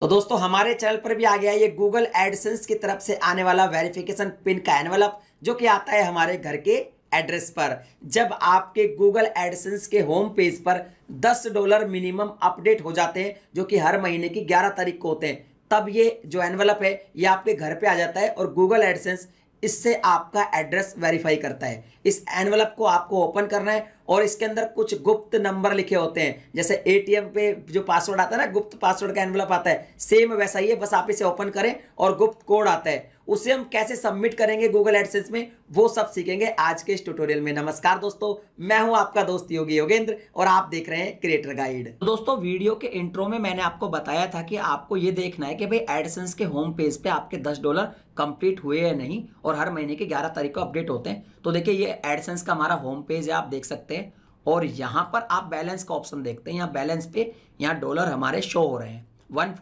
तो दोस्तों हमारे चैनल पर भी आ गया ये गूगल एडसेंस की तरफ से आने वाला वेरिफिकेशन पिन का एनवलप जो कि आता है हमारे घर के एड्रेस पर जब आपके गूगल एडसेंस के होम पेज पर 10 डॉलर मिनिमम अपडेट हो जाते हैं जो कि हर महीने की 11 तारीख को होते हैं तब ये जो एनवलप है ये आपके घर पे आ जाता है और गूगल एडसेंस इससे आपका एड्रेस वेरीफाई करता है इस एनवलप को आपको ओपन करना है और इसके अंदर कुछ गुप्त नंबर लिखे होते हैं जैसे एटीएम पे जो पासवर्ड आता है ना गुप्त पासवर्ड का एनवलप आता है सेम वैसा ही है बस आप इसे ओपन करें और गुप्त कोड आता है उसे हम कैसे सबमिट करेंगे गूगल एडसेंस में वो सब सीखेंगे आज के इस ट्यूटोरियल में नमस्कार दोस्तों मैं हूं आपका दोस्त योगी योगेंद्र और आप देख रहे हैं क्रिएटर गाइड दोस्तों वीडियो के इंट्रो में मैंने आपको बताया था कि आपको ये देखना है कि भाई एडसेंस के होम पेज पे आपके दस डॉलर कंप्लीट हुए या नहीं और हर महीने के ग्यारह तारीख को अपडेट होते हैं तो देखिये ये एडसेंस का हमारा होम पेज है आप देख सकते हैं और यहाँ पर आप बैलेंस का ऑप्शन देखते हैं यहाँ बैलेंस पे यहाँ डॉलर हमारे शो हो रहे हैं 145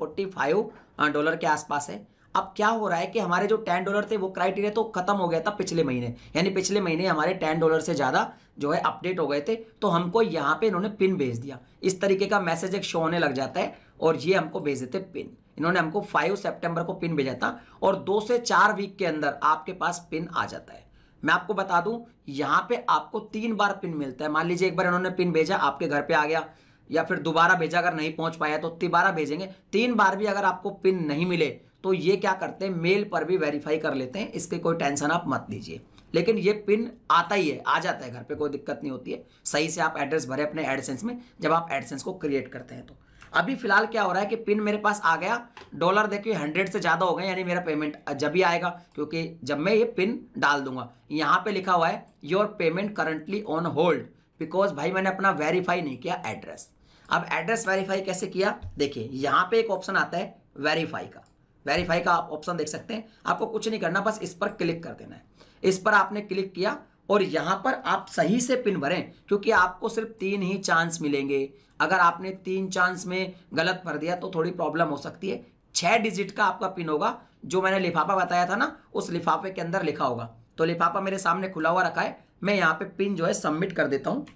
डॉलर हाँ, के आसपास है अब क्या हो रहा है कि हमारे जो टेन डॉलर थे वो क्राइटेरिया तो खत्म हो गया था पिछले महीने यानी पिछले महीने हमारे टेन डॉलर से ज़्यादा जो है अपडेट हो गए थे तो हमको यहाँ पे इन्होंने पिन भेज दिया इस तरीके का मैसेज एक शो होने लग जाता है और ये हमको भेज देते पिन इन्होंने हमको फाइव सेप्टेम्बर को पिन भेजा था और दो से चार वीक के अंदर आपके पास पिन आ जाता है मैं आपको बता दूं यहाँ पे आपको तीन बार पिन मिलता है मान लीजिए एक बार इन्होंने पिन भेजा आपके घर पे आ गया या फिर दोबारा भेजा अगर नहीं पहुंच पाया तो तिबारा भेजेंगे तीन बार भी अगर आपको पिन नहीं मिले तो ये क्या करते हैं मेल पर भी वेरीफाई कर लेते हैं इसके कोई टेंशन आप मत लीजिए लेकिन ये पिन आता ही है आ जाता है घर पे कोई दिक्कत नहीं होती है सही से आप एड्रेस भरे अपने एडसेंस में जब आप एडसेंस को क्रिएट करते हैं तो अभी फिलहाल क्या हो रहा है कि पिन मेरे पास आ गया डॉलर देखिए हंड्रेड से ज़्यादा हो गए यानी मेरा पेमेंट जब भी आएगा क्योंकि जब मैं ये पिन डाल दूंगा यहाँ पर लिखा हुआ है your payment currently on hold because भाई मैंने अपना वेरीफाई नहीं किया एड्रेस अब एड्रेस वेरीफाई कैसे किया देखिए यहाँ पे एक ऑप्शन आता है वेरीफाई का वेरीफाई का आप ऑप्शन देख सकते हैं आपको कुछ नहीं करना बस इस पर क्लिक कर देना है इस पर आपने क्लिक किया और यहाँ पर आप सही से पिन भरें क्योंकि आपको सिर्फ तीन ही चांस मिलेंगे अगर आपने तीन चांस में गलत भर दिया तो थोड़ी प्रॉब्लम हो सकती है छः डिजिट का आपका पिन होगा जो मैंने लिफाफा बताया था ना उस लिफाफे के अंदर लिखा होगा तो लिफाफा मेरे सामने खुला हुआ रखा है मैं यहाँ पे पिन जो है सबमिट कर देता हूँ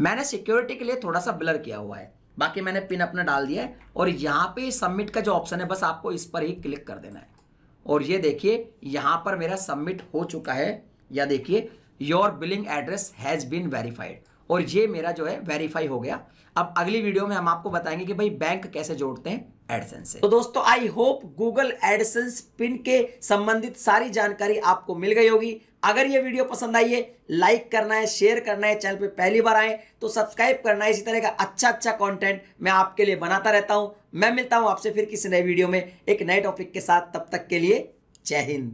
मैंने सिक्योरिटी के लिए थोड़ा सा ब्लर किया हुआ है बाकी मैंने पिन अपना डाल दिया है और यहाँ पे सबमिट का जो ऑप्शन है बस आपको इस पर ही क्लिक कर देना है और ये देखिए यहाँ पर मेरा सबमिट हो चुका है या देखिए your billing address has been verified और ये मेरा जो है वेरीफाई हो गया अब अगली वीडियो में हम आपको बताएंगे कि भाई बैंक कैसे जोड़ते हैं एडसेंस से तो दोस्तों I hope Google AdSense pin के संबंधित सारी जानकारी आपको मिल गई होगी अगर ये वीडियो पसंद आई है लाइक करना है शेयर करना है चैनल पे पहली बार आए तो सब्सक्राइब करना है इसी तरह का अच्छा अच्छा कंटेंट मैं आपके लिए बनाता रहता हूं मैं मिलता हूं आपसे फिर किसी नए वीडियो में एक नए टॉपिक के साथ तब तक के लिए जय हिंद